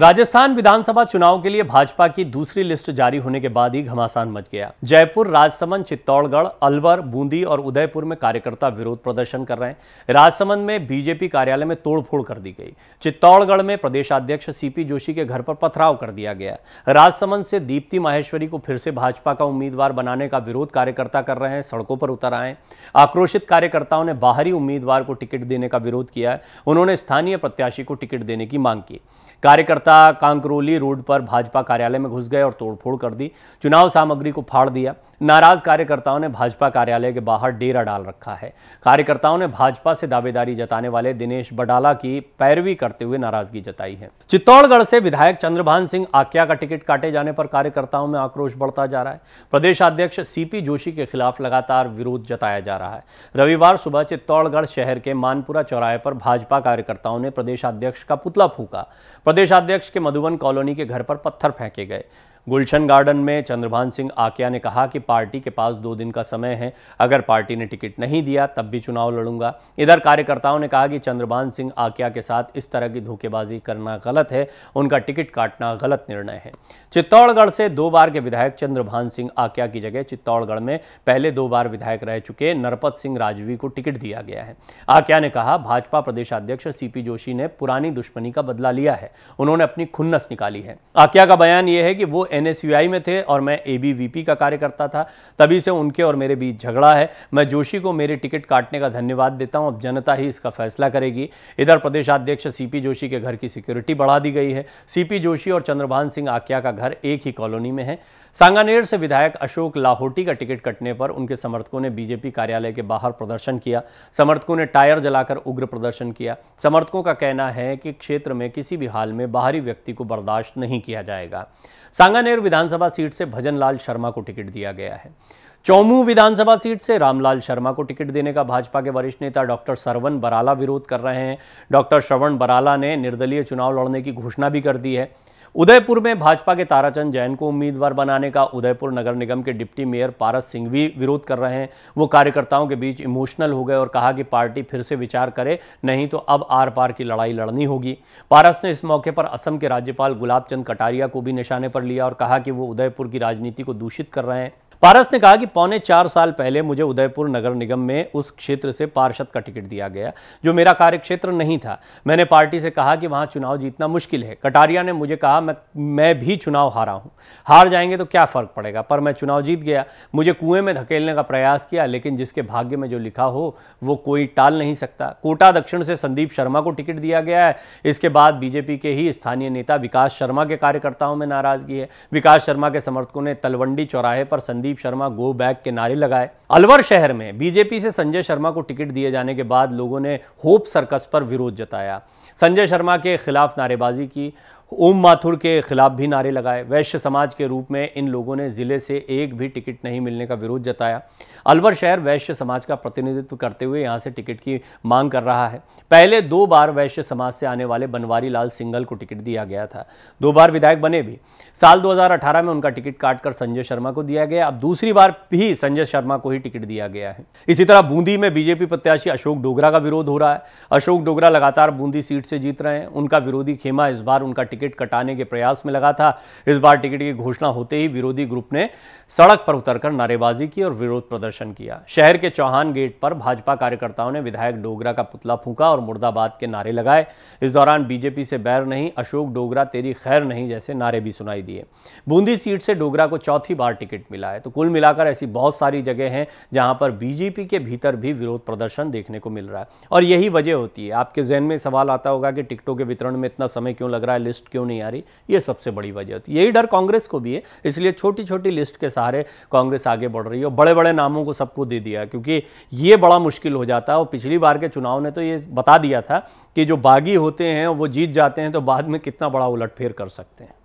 राजस्थान विधानसभा चुनाव के लिए भाजपा की दूसरी लिस्ट जारी होने के बाद ही घमासान मच गया जयपुर राजसमंद चित्तौड़गढ़ अलवर बूंदी और उदयपुर में कार्यकर्ता विरोध प्रदर्शन कर रहे हैं राजसमंद में बीजेपी कार्यालय में तोड़फोड़ कर दी गई चित्तौड़गढ़ में प्रदेशाध्यक्ष सीपी जोशी के घर पर पथराव कर दिया गया राजसमंद से दीप्ति माहेश्वरी को फिर से भाजपा का उम्मीदवार बनाने का विरोध कार्यकर्ता कर रहे हैं सड़कों पर उतर आए आक्रोशित कार्यकर्ताओं ने बाहरी उम्मीदवार को टिकट देने का विरोध किया उन्होंने स्थानीय प्रत्याशी को टिकट देने की मांग की कार्यकर्ता कांकरोली रोड पर भाजपा कार्यालय में घुस गए और तोड़फोड़ कर दी चुनाव सामग्री को फाड़ दिया नाराज कार्यकर्ताओं ने भाजपा कार्यालय के बाहर डेरा डाल रखा है कार्यकर्ताओं ने भाजपा से दावेदारी जताने वाले दिनेश बडाला की पैरवी करते हुए नाराजगी जताई है चित्तौड़गढ़ से विधायक चंद्रभान सिंह आक्या का टिकट काटे जाने पर कार्यकर्ताओं में आक्रोश बढ़ता जा रहा है प्रदेश अध्यक्ष सीपी जोशी के खिलाफ लगातार विरोध जताया जा रहा है रविवार सुबह चित्तौड़गढ़ शहर के मानपुरा चौराहे पर भाजपा कार्यकर्ताओं ने प्रदेश अध्यक्ष का पुतला फूका प्रदेश अध्यक्ष के मधुबन कॉलोनी के घर पर पत्थर फेंके गए गुलशन गार्डन में चंद्रभान सिंह आकिया ने कहा कि पार्टी के पास दो दिन का समय है अगर पार्टी ने टिकट नहीं दिया तब भी चुनाव लड़ूंगा इधर कार्यकर्ताओं ने कहा कि चंद्रभान सिंह आकिया के साथ इस तरह की धोखेबाजी करना गलत है उनका टिकट काटना गलत निर्णय है चित्तौड़गढ़ से दो बार के विधायक चंद्रभान सिंह आकिया की जगह चित्तौड़गढ़ में पहले दो बार विधायक रह चुके नरपत सिंह राजवी को टिकट दिया गया है आकिया ने कहा भाजपा प्रदेश अध्यक्ष सीपी जोशी ने पुरानी दुश्मनी का बदला लिया है उन्होंने अपनी खुन्नस निकाली है आकिया का बयान यह है कि वो एन में थे और मैं ए का कार्य करता था तभी से उनके और मेरे बीच झगड़ा है मैं जोशी को मेरे टिकट काटने का धन्यवाद देता हूँ अब जनता ही इसका फैसला करेगी इधर प्रदेशाध्यक्ष सीपी जोशी के घर की सिक्योरिटी बढ़ा दी गई है सीपी जोशी और चंद्रभान सिंह आकिया का घर एक ही कॉलोनी में है सांगानेर से विधायक अशोक लाहोटी का टिकट कटने पर उनके समर्थकों ने बीजेपी कार्यालय के बाहर प्रदर्शन किया समर्थकों ने टायर जलाकर उग्र प्रदर्शन किया समर्थकों का कहना है कि क्षेत्र में किसी भी हाल में बाहरी व्यक्ति को बर्दाश्त नहीं किया जाएगा सांगानेर विधानसभा सीट से लाल शर्मा को टिकट दिया गया है चौमू विधानसभा सीट से रामलाल शर्मा को टिकट देने का भाजपा के वरिष्ठ नेता डॉक्टर सरवन बराला विरोध कर रहे हैं डॉक्टर श्रवण बराला ने निर्दलीय चुनाव लड़ने की घोषणा भी कर दी है उदयपुर में भाजपा के ताराचंद जैन को उम्मीदवार बनाने का उदयपुर नगर निगम के डिप्टी मेयर पारस सिंह भी विरोध कर रहे हैं वो कार्यकर्ताओं के बीच इमोशनल हो गए और कहा कि पार्टी फिर से विचार करे नहीं तो अब आर पार की लड़ाई लड़नी होगी पारस ने इस मौके पर असम के राज्यपाल गुलाब चंद कटारिया को भी निशाने पर लिया और कहा कि वो उदयपुर की राजनीति को दूषित कर रहे हैं पारस ने कहा कि पौने चार साल पहले मुझे उदयपुर नगर निगम में उस क्षेत्र से पार्षद का टिकट दिया गया जो मेरा कार्यक्षेत्र नहीं था मैंने पार्टी से कहा कि वहां चुनाव जीतना मुश्किल है कटारिया ने मुझे कहा मैं मैं भी चुनाव हारा हूं हार जाएंगे तो क्या फ़र्क पड़ेगा पर मैं चुनाव जीत गया मुझे कुएं में धकेलने का प्रयास किया लेकिन जिसके भाग्य में जो लिखा हो वो कोई टाल नहीं सकता कोटा दक्षिण से संदीप शर्मा को टिकट दिया गया है इसके बाद बीजेपी के ही स्थानीय नेता विकास शर्मा के कार्यकर्ताओं में नाराज़गी है विकास शर्मा के समर्थकों ने तलवंडी चौराहे पर संदीप संदीप शर्मा गो बैक के नारे लगाए अलवर शहर में बीजेपी से संजय शर्मा को टिकट दिए जाने के बाद लोगों ने होप सर्कस पर विरोध जताया संजय शर्मा के खिलाफ नारेबाजी की ओम माथुर के खिलाफ भी नारे लगाए वैश्य समाज के रूप में इन लोगों ने ज़िले से एक भी टिकट नहीं मिलने का विरोध जताया अलवर शहर वैश्य समाज का प्रतिनिधित्व करते हुए यहाँ से टिकट की मांग कर रहा है पहले दो बार वैश्य समाज से आने वाले बनवारी लाल सिंगल को टिकट दिया गया था दो बार विधायक बने भी साल 2018 में उनका टिकट काटकर संजय शर्मा को दिया गया अब दूसरी बार भी संजय शर्मा को ही टिकट दिया गया है इसी तरह बूंदी में बीजेपी प्रत्याशी अशोक डोगरा का विरोध हो रहा है अशोक डोगरा लगातार बूंदी सीट से जीत रहे हैं उनका विरोधी खेमा इस बार उनका टिकट टिकट कटाने के प्रयास में लगा था इस बार टिकट की घोषणा होते ही विरोधी ग्रुप ने सड़क पर उतरकर नारेबाजी की और विरोध प्रदर्शन किया शहर के चौहान गेट पर भाजपा कार्यकर्ताओं ने विधायक डोगरा का पुतला फूंका और मुर्दाबाद के नारे लगाए इस दौरान बीजेपी से बैर नहीं अशोक डोगरा तेरी खैर नहीं जैसे नारे भी सुनाई दिए बूंदी सीट से डोगरा को चौथी बार टिकट मिला है तो कुल मिलाकर ऐसी बहुत सारी जगह हैं जहां पर बीजेपी के भीतर भी विरोध प्रदर्शन देखने को मिल रहा है और यही वजह होती है आपके जहन में सवाल आता होगा कि टिकटों के वितरण में इतना समय क्यों लग रहा है लिस्ट लिस्ट क्यों नहीं आ रही ये सबसे बड़ी वजह होती है यही डर कांग्रेस को भी है इसलिए छोटी छोटी लिस्ट के सहारे कांग्रेस आगे बढ़ रही है और बड़े बड़े नामों को सबको दे दिया क्योंकि ये बड़ा मुश्किल हो जाता है और पिछली बार के चुनाव ने तो ये बता दिया था कि जो बागी होते हैं वो जीत जाते हैं तो बाद में कितना बड़ा उलटफेर कर सकते हैं